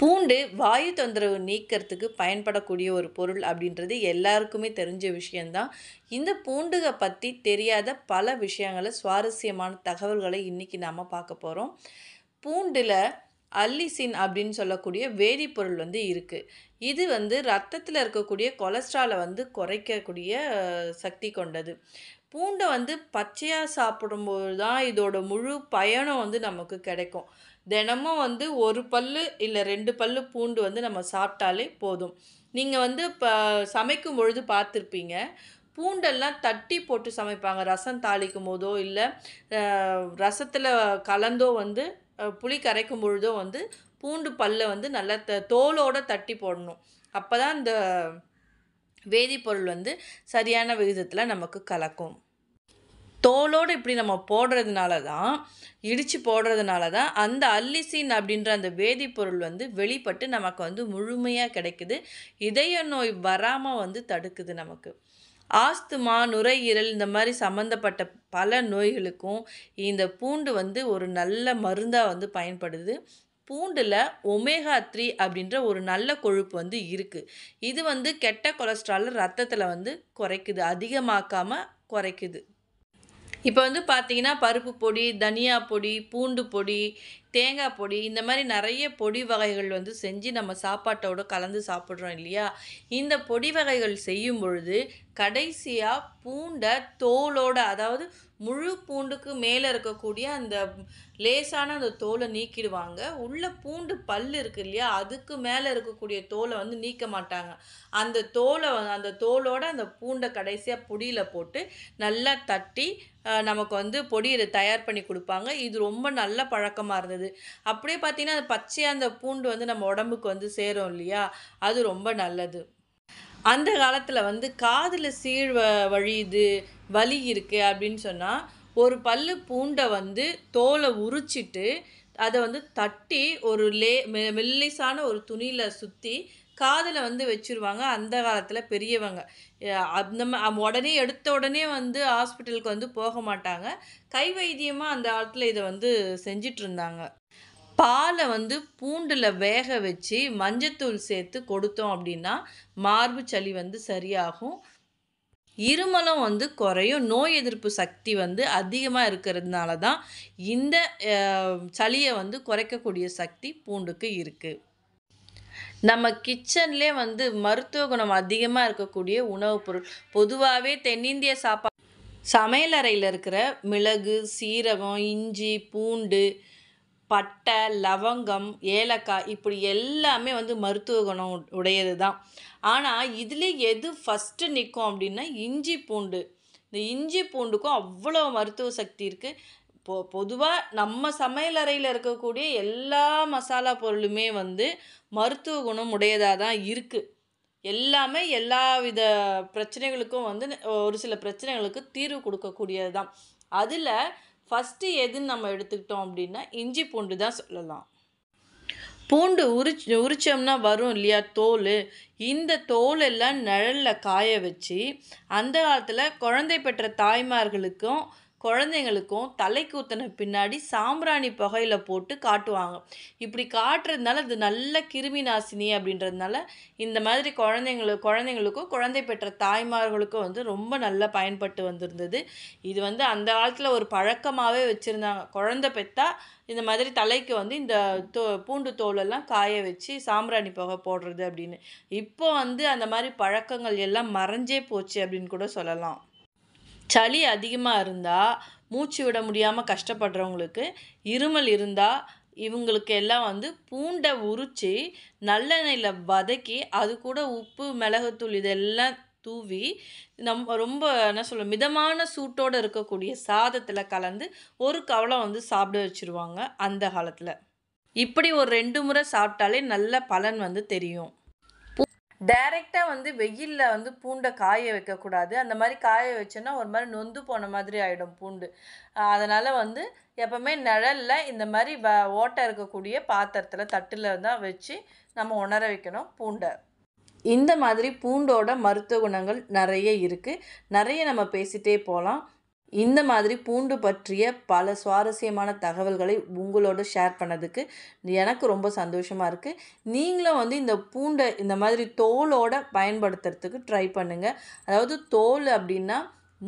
பூண்டு வாயு தொந்தரவு நீக்கிறதுக்கு பயன்படக்கூடிய ஒரு பொருள் அப்படின்றது எல்லாருக்குமே தெரிஞ்ச விஷயந்தான் இந்த பூண்டுகை பற்றி தெரியாத பல விஷயங்களை சுவாரஸ்யமான தகவல்களை இன்றைக்கி நாம் பார்க்க போகிறோம் பூண்டில் அல்லிசின் அப்படின்னு சொல்லக்கூடிய வேதிப்பொருள் வந்து இருக்குது இது வந்து ரத்தத்தில் இருக்கக்கூடிய கொலஸ்ட்ராலை வந்து குறைக்கக்கூடிய சக்தி கொண்டது பூண்டை வந்து பச்சையாக சாப்பிடும்போது தான் இதோட முழு பயணம் வந்து நமக்கு கிடைக்கும் தினமும் வந்து ஒரு பல்லு இல்லை ரெண்டு பல்லு பூண்டு வந்து நம்ம சாப்பிட்டாலே போதும் நீங்கள் வந்து இப்போ சமைக்கும் பொழுது பார்த்துருப்பீங்க பூண்டெல்லாம் தட்டி போட்டு சமைப்பாங்க ரசம் தாளிக்கும் போதோ இல்லை ரசத்தில் கலந்தோ வந்து புளி கரைக்கும் பொழுதோ வந்து பூண்டு பல்லை வந்து நல்லா த தோலோடு தட்டி போடணும் அப்போ தான் இந்த வேதிப்பொருள் வந்து சரியான விகிதத்தில் நமக்கு கலக்கும் தோலோடு இப்படி நம்ம போடுறதுனால தான் இடித்து போடுறதுனால தான் அந்த அல்லிசின் அப்படின்ற அந்த வேதிப்பொருள் வந்து வெளிப்பட்டு நமக்கு வந்து முழுமையாக கிடைக்குது இதய நோய் வராமல் வந்து தடுக்குது நமக்கு ஆஸ்துமா நுரையீரல் இந்த மாதிரி சம்மந்தப்பட்ட பல நோய்களுக்கும் இந்த பூண்டு வந்து ஒரு நல்ல மருந்தாக வந்து பயன்படுது பூண்டில் ஒமேகா த்ரீ அப்படின்ற ஒரு நல்ல கொழுப்பு வந்து இருக்குது இது வந்து கெட்ட கொலஸ்ட்ரால் ரத்தத்தில் வந்து குறைக்குது அதிகமாக்காமல் குறைக்குது இப்போ வந்து பார்த்தீங்கன்னா பருப்பு பொடி தனியா பொடி பூண்டு பொடி தேங்காய் பொடி இந்த மாதிரி நிறைய பொடி வகைகள் வந்து செஞ்சு நம்ம சாப்பாட்டோடு கலந்து சாப்பிட்றோம் இல்லையா இந்த பொடி வகைகள் செய்யும் பொழுது கடைசியாக பூண்டை தோலோடு அதாவது முழு பூண்டுக்கு மேலே இருக்கக்கூடிய அந்த லேசான அந்த தோலை நீக்கிடுவாங்க உள்ள பூண்டு பல் இருக்கு இல்லையா அதுக்கு மேலே இருக்கக்கூடிய தோலை வந்து நீக்க மாட்டாங்க அந்த தோலை அந்த தோலோட அந்த பூண்டை கடைசியாக பொடியில் போட்டு நல்லா தட்டி நமக்கு வந்து பொடி தயார் பண்ணி கொடுப்பாங்க இது ரொம்ப நல்ல பழக்கமாக இருந்தது நல்லது அப்படியே பார்த்தீங்கன்னா அது பச்சையாக அந்த பூண்டு வந்து நம்ம உடம்புக்கு வந்து சேரும் இல்லையா அது ரொம்ப நல்லது அந்த காலத்தில் வந்து காதில் சீழ் வழியுது வலி இருக்குது அப்படின்னு சொன்னால் ஒரு பல்லு பூண்டை வந்து தோலை உரிச்சிட்டு அதை வந்து தட்டி ஒரு லே மெல்லிசான ஒரு துணியில் சுற்றி காதில் வந்து வச்சுருவாங்க அந்த காலத்தில் பெரியவங்க அந்த உடனே எடுத்த உடனே வந்து ஹாஸ்பிட்டலுக்கு வந்து போக மாட்டாங்க கை வைத்தியமாக அந்த காலத்தில் இதை வந்து செஞ்சிட்ருந்தாங்க பாலை வந்து பூண்டில் வேக வச்சு மஞ்சத்தூள் சேர்த்து கொடுத்தோம் அப்படின்னா மார்பு சளி வந்து சரியாகும் இருமலம் வந்து குறையும் நோய் எதிர்ப்பு சக்தி வந்து அதிகமாக இருக்கிறதுனால தான் இந்த சளியை வந்து குறைக்கக்கூடிய சக்தி பூண்டுக்கு இருக்குது நம்ம கிச்சன்லே வந்து மருத்துவ குணம் அதிகமாக இருக்கக்கூடிய உணவுப் பொருள் பொதுவாகவே தென்னிந்திய சாப்பா சமையலறையில் இருக்கிற மிளகு சீரகம் இஞ்சி பூண்டு பட்டை லவங்கம் ஏலக்காய் இப்படி எல்லாமே வந்து மருத்துவ குணம் உடையது தான் ஆனால் இதில் எது ஃபஸ்ட்டு நிற்கும் அப்படின்னா இஞ்சி பூண்டு இந்த இஞ்சி பூண்டுக்கும் அவ்வளோ மருத்துவ சக்தி இருக்குது பொ பொதுவாக நம்ம சமையலறையில் இருக்கக்கூடிய எல்லா மசாலா பொருளுமே வந்து மருத்துவ குணம் உடையதாக தான் இருக்குது எல்லாமே எல்லா வித பிரச்சனைகளுக்கும் வந்து ஒரு சில பிரச்சனைகளுக்கு தீர்வு கொடுக்கக்கூடியது தான் அதில் ஃபஸ்ட்டு எதுன்னு நம்ம எடுத்துக்கிட்டோம் அப்படின்னா இஞ்சி பூண்டு தான் சொல்லலாம் பூண்டு உரிச் உரிச்சோம்னா வரும் இல்லையா தோல் இந்த தோல் எல்லாம் நிழலில் காய வச்சு அந்த காலத்தில் குழந்தை பெற்ற தாய்மார்களுக்கும் குழந்தைங்களுக்கும் தலை கூத்தின பின்னாடி சாம்பிராணி புகையில் போட்டு காட்டுவாங்க இப்படி காட்டுறதுனால அது நல்ல கிருமி நாசினி அப்படின்றதுனால இந்த மாதிரி குழந்தைங்களுக்கு குழந்தைங்களுக்கும் குழந்தை பெற்ற தாய்மார்களுக்கும் வந்து ரொம்ப நல்லா பயன்பட்டு வந்திருந்தது இது வந்து அந்த காலத்தில் ஒரு பழக்கமாகவே வச்சுருந்தாங்க குழந்தை பெற்றா இந்த மாதிரி தலைக்கு வந்து இந்த தோ பூண்டு தோலெல்லாம் காய வச்சு சாம்பிராணி புகை போடுறது அப்படின்னு இப்போ வந்து அந்த மாதிரி பழக்கங்கள் எல்லாம் மறைஞ்சே போச்சு அப்படின்னு கூட சொல்லலாம் சளி அதிகமாக இருந்தால் மூச்சு விட முடியாமல் கஷ்டப்படுறவங்களுக்கு இருமல் இருந்தால் இவங்களுக்கு எல்லாம் வந்து பூண்டை உரித்து நல்லெண்ணெயில் வதக்கி அது கூட உப்பு மிளகுத்தூள் இதெல்லாம் தூவி நம்ம ரொம்ப என்ன சொல்ல மிதமான சூட்டோடு இருக்கக்கூடிய சாதத்தில் கலந்து ஒரு கவலை வந்து சாப்பிட வச்சுருவாங்க அந்த காலத்தில் இப்படி ஒரு ரெண்டு முறை சாப்பிட்டாலே நல்ல பலன் வந்து தெரியும் டைரெக்டாக வந்து வெயிலில் வந்து பூண்டை காய வைக்கக்கூடாது அந்த மாதிரி காய வச்சோன்னா ஒரு மாதிரி நொந்து போன மாதிரி ஆகிடும் பூண்டு அதனால் வந்து எப்போவுமே நிழலில் இந்த மாதிரி வ ஓட்டை இருக்கக்கூடிய பாத்திரத்தில் தட்டில் தான் வச்சு நம்ம உணர வைக்கணும் பூண்டை இந்த மாதிரி பூண்டோட மருத்துவ குணங்கள் நிறைய இருக்குது நிறைய நம்ம பேசிகிட்டே போகலாம் இந்த மாதிரி பூண்டு பற்றிய பல சுவாரஸ்யமான தகவல்களை உங்களோட ஷேர் பண்ணதுக்கு எனக்கு ரொம்ப சந்தோஷமாக இருக்குது நீங்களும் வந்து இந்த பூண்டை இந்த மாதிரி தோலோட பயன்படுத்துறதுக்கு ட்ரை பண்ணுங்கள் அதாவது தோல் அப்படின்னா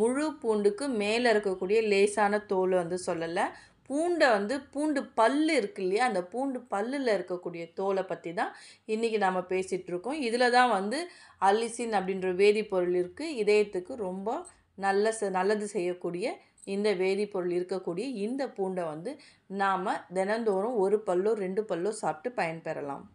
முழு பூண்டுக்கு மேலே இருக்கக்கூடிய லேசான தோல் வந்து சொல்லலை பூண்டை வந்து பூண்டு பல் இருக்கு இல்லையா அந்த பூண்டு பல்லில் இருக்கக்கூடிய தோலை பற்றி தான் இன்றைக்கி நாம் பேசிகிட்ருக்கோம் இதில் தான் வந்து அல்லிசின் அப்படின்ற வேதிப்பொருள் இருக்குது இதயத்துக்கு ரொம்ப நல்ல நல்லது செய்யக்கூடிய இந்த வேதிப்பொருள் இருக்கக்கூடிய இந்த பூண்டை வந்து நாம் தினந்தோறும் ஒரு பல்லோ ரெண்டு பல்லோ சாப்பிட்டு பயன்பெறலாம்